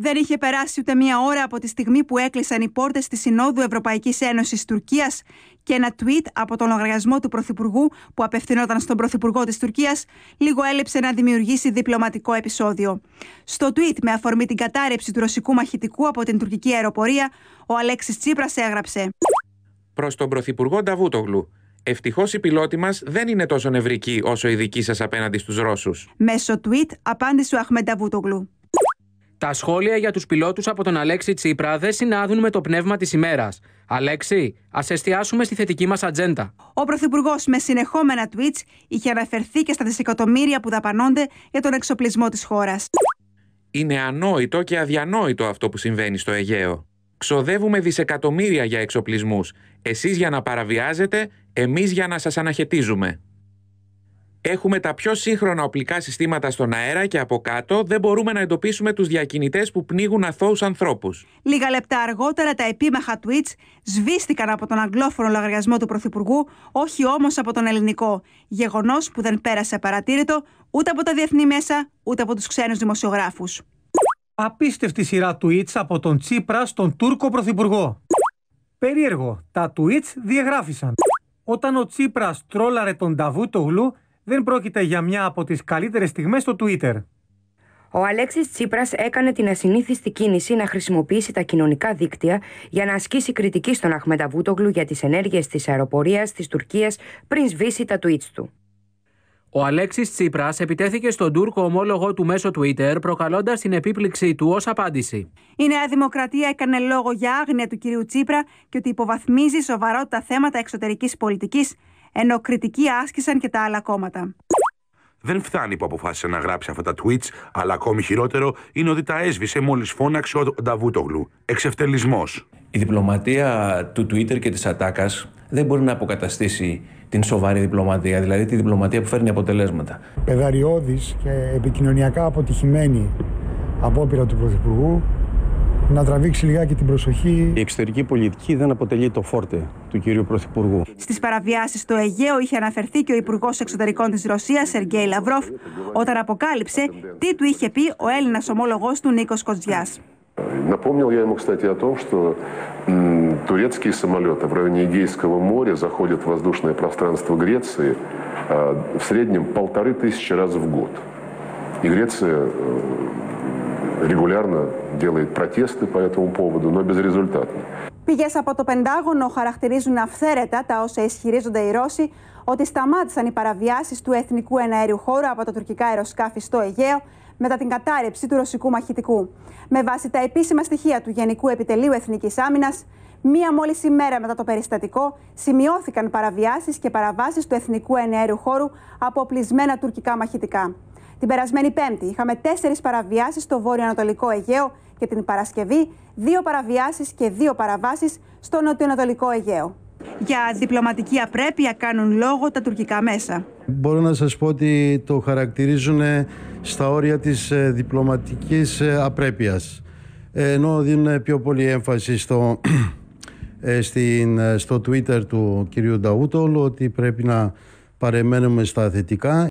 Δεν είχε περάσει ούτε μία ώρα από τη στιγμή που έκλεισαν οι πόρτες της Συνόδου Ευρωπαϊκής Ένωσης Τουρκίας και ένα tweet από τον λογαριασμό του Πρωθυπουργού που απευθυνόταν στον Πρωθυπουργό της Τουρκίας, λίγο έλεψε να δημιουργήσει διπλωματικό επεισόδιο. Στο tweet με αφορμή την κατάρρευση του ρωσικού μαχητικού από την τουρκική αεροπορία, ο Αλέξης Τσίπρας έγραψε. Προς τον Πρωθυπουργό Νταβούτογλου. Ευτυχώς οι πιλότοι μας δεν είναι τόσο νευρικοί όσο οι δικοί σας απέναντι στους Ρώσους. Μέσω tweet απάντησε ο Αχμενταβούτογλου. Τα σχόλια για τους πιλότους από τον Αλέξη Τσίπρα δεν συνάδουν με το πνεύμα της ημέρας. Αλέξη, ας εστιάσουμε στη θετική μας ατζέντα. Ο Πρωθυπουργός, με συνεχόμενα tweets, είχε αναφερθεί και στα δισεκατομμύρια που δαπανώνται για τον εξοπλισμό της χώρας. Είναι ανόητο και αδιανόητο αυτό που συμβαίνει στο Αιγαίο. Ξοδεύουμε δισεκατομμύρια για εξοπλισμούς. Εσείς για να παραβιάζετε, εμείς για να σας αναχαιτίζουμε. Έχουμε τα πιο σύγχρονα οπλικά συστήματα στον αέρα και από κάτω δεν μπορούμε να εντοπίσουμε τους διακινητές που πνίγουν αθώους ανθρώπους. Λίγα λεπτά αργότερα τα επίμαχα Twitch σβήστηκαν από τον αγγλόφωνο λογαριασμό του Πρωθυπουργού, όχι όμως από τον ελληνικό. Γεγονός που δεν πέρασε παρατήρητο ούτε από τα διεθνή μέσα ούτε από τους ξένους δημοσιογράφους. Απίστευτη σειρά Twitch από τον Τσίπρα στον Τούρκο Πρωθυπουργό. Περίεργο, τα Twitch διαγράφησαν. Όταν ο Τσίπρας τρόλαρε τον Ταβούτογλου, δεν πρόκειται για μια από τις καλύτερες στιγμές στο Twitter. Ο Αλέξης Τσίπρας έκανε την ασυνήθιστη κίνηση να χρησιμοποιήσει τα κοινωνικά δίκτυα για να ασκήσει κριτική στον Αχμεταβούτογλου για τις ενέργειες της αεροπορίας της Τουρκίας πριν σβήσει τα tweets του. Ο Αλέξης Τσίπρας επιτέθηκε στον Τούρκο ομόλογο του μέσω Twitter, προκαλώντας την επίπληξή του ως απάντηση. Η Νέα Δημοκρατία έκανε λόγο για άγνοια του κυρίου Τσίπρα και ότι υποβαθμίζει σοβαρότητα θέματα εξωτερικής πολιτικής ενώ κριτικοί άσκησαν και τα άλλα κόμματα. Δεν φτάνει που αποφάσισε να γράψει αυτά τα tweets, αλλά ακόμη χειρότερο είναι ότι τα έσβησε μόλις φώναξε ο Νταβούτογλου. Εξευτελισμός. Η διπλωματία του Twitter και της Ατάκας δεν μπορεί να αποκαταστήσει την σοβαρή διπλωματία, δηλαδή τη διπλωματία που φέρνει αποτελέσματα. Πεδαριώδης και επικοινωνιακά αποτυχημένη απόπειρα του Πρωθυπουργού να τραβήξει λιγάκι την προσοχή. Η εξωτερική πολιτική δεν αποτελεί το φόρτε του κυρίου Πρωθυπουργού. Στις παραβιάσεις στο Αιγαίο είχε αναφερθεί και ο Υπουργός Εξωτερικών της Ρωσίας, Σεργέη Λαυρόφ, όταν αποκάλυψε τι του είχε πει ο Έλληνας ομόλογο του Νίκος Κοτζιά. Напомнил я ему, кстати, о том, что турецкие самолеты в районе Эгейского моря заходят в воздушное пространство Греции в среднем полторы тысячи раз в год. И Греция э, регулярно делает протесты по этому поводу, но безрезультатно. Πηγές από το Πεντάγωνο χαρακτηρίζουν αυθαίρετα τα όσα ισχυρίζονται οι Ρώσοι ότι σταμάτησαν οι παραβιάσεις του εθνικού εναέριου χώρου από τα τουρκικά αεροσκάφη στο Αιγαίο μετά την κατάρρευση του ρωσικού μαχητικού. Με βάση τα επίσημα στοιχεία του Γενικού Επιτελείου Εθνικής Άμυνας, μία μόλις ημέρα μετά το περιστατικό, σημειώθηκαν παραβιάσεις και παραβάσεις του εθνικού εναέριου χώρου από οπλισμένα τουρκικά μαχητικά. Την περασμένη Πέμπτη είχαμε τέσσερις παραβιάσεις στο βόρειο-ανατολικό Αιγαίο και την Παρασκευή δύο παραβιάσεις και δύο παραβάσεις στο νοτιοανατολικό Αιγαίο. Για διπλωματική απρέπεια κάνουν λόγο τα τουρκικά μέσα. Μπορώ να σας πω ότι το χαρακτηρίζουν ε, στα όρια της ε, διπλωματικής ε, απρέπειας. Ενώ δίνουν πιο πολύ έμφαση στο, στο Twitter του κυρίου Νταούτολ ότι πρέπει να παρεμένουμε στα θετικά.